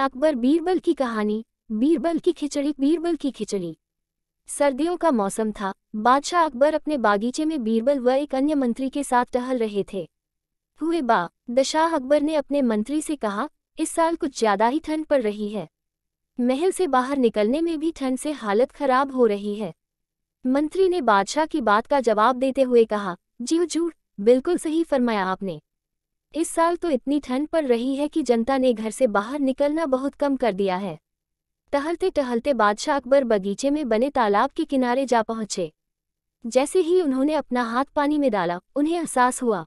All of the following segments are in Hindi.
अकबर बीरबल की कहानी बीरबल की खिचड़ी बीरबल की खिचड़ी सर्दियों का मौसम था बादशाह अकबर अपने बागीचे में बीरबल व एक अन्य मंत्री के साथ टहल रहे थे हुए बा दशाह अकबर ने अपने मंत्री से कहा इस साल कुछ ज्यादा ही ठंड पड़ रही है महल से बाहर निकलने में भी ठंड से हालत खराब हो रही है मंत्री ने बादशाह की बात का जवाब देते हुए कहा जीव झूठ बिल्कुल सही फरमाया आपने इस साल तो इतनी ठंड पड़ रही है कि जनता ने घर से बाहर निकलना बहुत कम कर दिया है टहलते टहलते बादशाह अकबर बगीचे में बने तालाब के किनारे जा पहुंचे जैसे ही उन्होंने अपना हाथ पानी में डाला उन्हें एहसास हुआ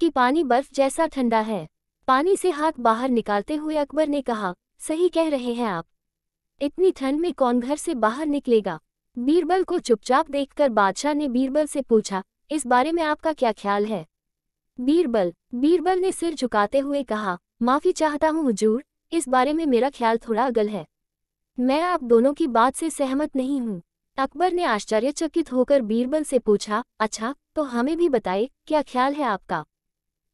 कि पानी बर्फ जैसा ठंडा है पानी से हाथ बाहर निकालते हुए अकबर ने कहा सही कह रहे हैं आप इतनी ठंड में कौन घर से बाहर निकलेगा बीरबल को चुपचाप देखकर बादशाह ने बीरबल से पूछा इस बारे में आपका क्या ख्याल है बीरबल बीरबल ने सिर झुकाते हुए कहा माफ़ी चाहता हूँ हुजूर इस बारे में मेरा ख्याल थोड़ा अगल है मैं आप दोनों की बात से सहमत नहीं हूँ अकबर ने आश्चर्यचकित होकर बीरबल से पूछा अच्छा तो हमें भी बताए क्या ख्याल है आपका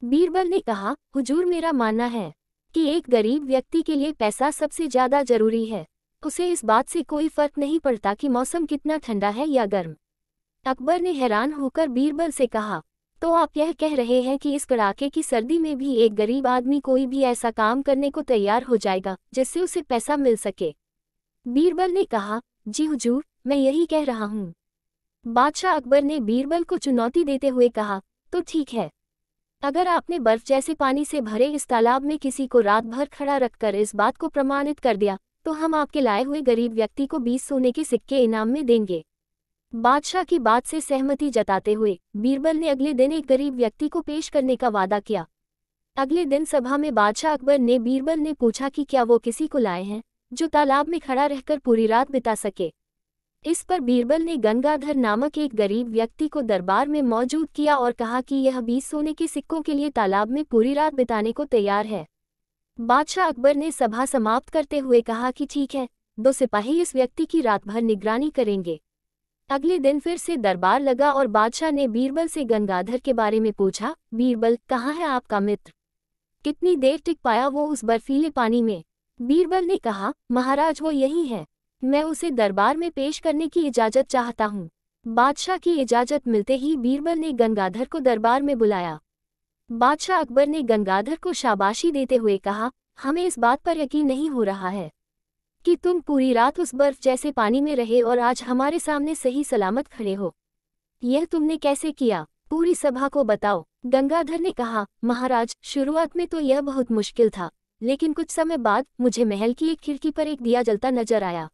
बीरबल ने कहा हुजूर मेरा मानना है कि एक गरीब व्यक्ति के लिए पैसा सबसे ज़्यादा जरूरी है उसे इस बात से कोई फर्क नहीं पड़ता कि मौसम कितना ठंडा है या गर्म अकबर ने हैरान होकर बीरबल से कहा तो आप यह कह रहे हैं कि इस कड़ाके की सर्दी में भी एक गरीब आदमी कोई भी ऐसा काम करने को तैयार हो जाएगा जिससे उसे पैसा मिल सके बीरबल ने कहा जी हुजूर मैं यही कह रहा हूँ बादशाह अकबर ने बीरबल को चुनौती देते हुए कहा तो ठीक है अगर आपने बर्फ जैसे पानी से भरे इस तालाब में किसी को रात भर खड़ा रखकर इस बात को प्रमाणित कर दिया तो हम आपके लाए हुए गरीब व्यक्ति को बीस सोने के सिक्के इनाम में देंगे बादशाह की बात से सहमति जताते हुए बीरबल ने अगले दिन एक गरीब व्यक्ति को पेश करने का वादा किया अगले दिन सभा में बादशाह अकबर ने बीरबल ने पूछा कि क्या वो किसी को लाए हैं जो तालाब में खड़ा रहकर पूरी रात बिता सके इस पर बीरबल ने गंगाधर नामक एक गरीब व्यक्ति को दरबार में मौजूद किया और कहा कि यह बीस सोने के सिक्कों के लिए तालाब में पूरी रात बिताने को तैयार है बादशाह अकबर ने सभा समाप्त करते हुए कहा कि ठीक है दो सिपाही इस व्यक्ति की रात भर निगरानी करेंगे अगले दिन फिर से दरबार लगा और बादशाह ने बीरबल से गंगाधर के बारे में पूछा बीरबल कहाँ है आपका मित्र कितनी देर टिक पाया वो उस बर्फीले पानी में बीरबल ने कहा महाराज वो यही है मैं उसे दरबार में पेश करने की इजाज़त चाहता हूँ बादशाह की इजाज़त मिलते ही बीरबल ने गंगाधर को दरबार में बुलाया बादशाह अकबर ने गंगाधर को शाबाशी देते हुए कहा हमें इस बात पर यकीन नहीं हो रहा है कि तुम पूरी रात उस बर्फ जैसे पानी में रहे और आज हमारे सामने सही सलामत खड़े हो यह तुमने कैसे किया पूरी सभा को बताओ गंगाधर ने कहा महाराज शुरुआत में तो यह बहुत मुश्किल था लेकिन कुछ समय बाद मुझे महल की एक खिड़की पर एक दिया जलता नजर आया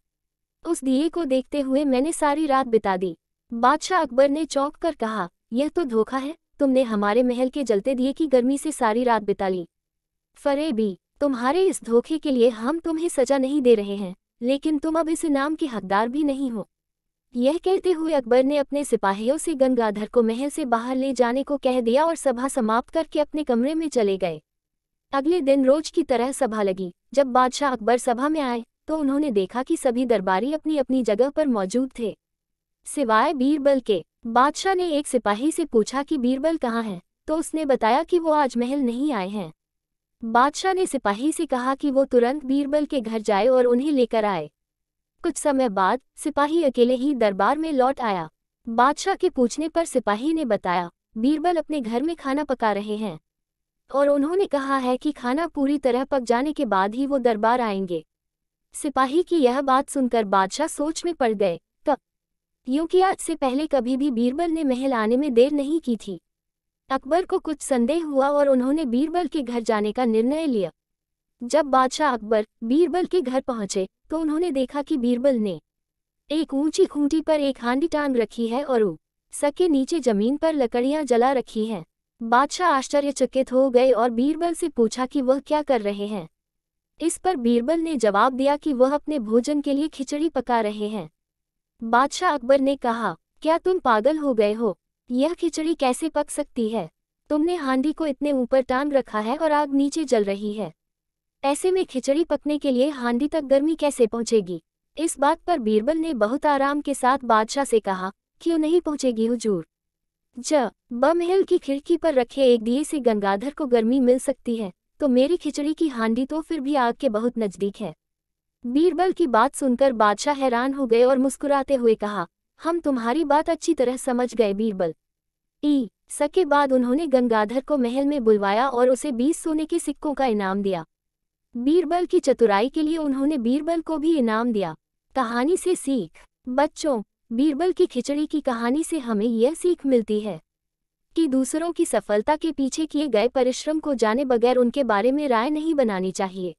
उस दिए को देखते हुए मैंने सारी रात बिता दी बादशाह अकबर ने चौंक कर कहा यह तो धोखा है तुमने हमारे महल के जलते दिए की गर्मी से सारी रात बिता ली फरे भी तुम्हारे इस धोखे के लिए हम तुम्हें सजा नहीं दे रहे हैं लेकिन तुम अब इस इनाम के हकदार भी नहीं हो यह कहते हुए अकबर ने अपने सिपाहियों से गंगाधर को महल से बाहर ले जाने को कह दिया और सभा समाप्त करके अपने कमरे में चले गए अगले दिन रोज की तरह सभा लगी जब बादशाह अकबर सभा में आए तो उन्होंने देखा कि सभी दरबारी अपनी अपनी जगह पर मौजूद थे सिवाय बीरबल के बादशाह ने एक सिपाही से पूछा कि बीरबल कहाँ है तो उसने बताया कि वो आज महल नहीं आए हैं बादशाह ने सिपाही से कहा कि वो तुरंत बीरबल के घर जाए और उन्हें लेकर आए कुछ समय बाद सिपाही अकेले ही दरबार में लौट आया बादशाह के पूछने पर सिपाही ने बताया बीरबल अपने घर में खाना पका रहे हैं और उन्होंने कहा है कि खाना पूरी तरह पक जाने के बाद ही वो दरबार आएंगे सिपाही की यह बात सुनकर बादशाह सोच में पड़ गए क्योंकि आज से पहले कभी भी बीरबल ने महल आने में देर नहीं की थी अकबर को कुछ संदेह हुआ और उन्होंने बीरबल के घर जाने का निर्णय लिया जब बादशाह अकबर बीरबल के घर पहुंचे तो उन्होंने देखा कि बीरबल ने एक ऊंची खूंटी पर एक हांडी टांग रखी है और सके नीचे जमीन पर लकड़ियां जला रखी हैं बादशाह आश्चर्यचकित हो गए और बीरबल से पूछा कि वह क्या कर रहे हैं इस पर बीरबल ने जवाब दिया कि वह अपने भोजन के लिए खिचड़ी पका रहे हैं बादशाह अकबर ने कहा क्या तुम पागल हो गए हो यह खिचड़ी कैसे पक सकती है तुमने हांडी को इतने ऊपर टान रखा है और आग नीचे जल रही है ऐसे में खिचड़ी पकने के लिए हांडी तक गर्मी कैसे पहुंचेगी इस बात पर बीरबल ने बहुत आराम के साथ बादशाह से कहा क्यों नहीं पहुंचेगी हुजूर ज बम हिल की खिड़की पर रखे एक दिए से गंगाधर को गर्मी मिल सकती है तो मेरी खिचड़ी की हांडी तो फिर भी आग के बहुत नजदीक है बीरबल की बात सुनकर बादशाह हैरान हो गए और मुस्कुराते हुए कहा हम तुम्हारी बात अच्छी तरह समझ गए बीरबल ई सके बाद उन्होंने गंगाधर को महल में बुलवाया और उसे बीस सोने के सिक्कों का इनाम दिया बीरबल की चतुराई के लिए उन्होंने बीरबल को भी इनाम दिया कहानी से सीख बच्चों बीरबल की खिचड़ी की कहानी से हमें यह सीख मिलती है कि दूसरों की सफलता के पीछे किए गए परिश्रम को जाने बगैर उनके बारे में राय नहीं बनानी चाहिए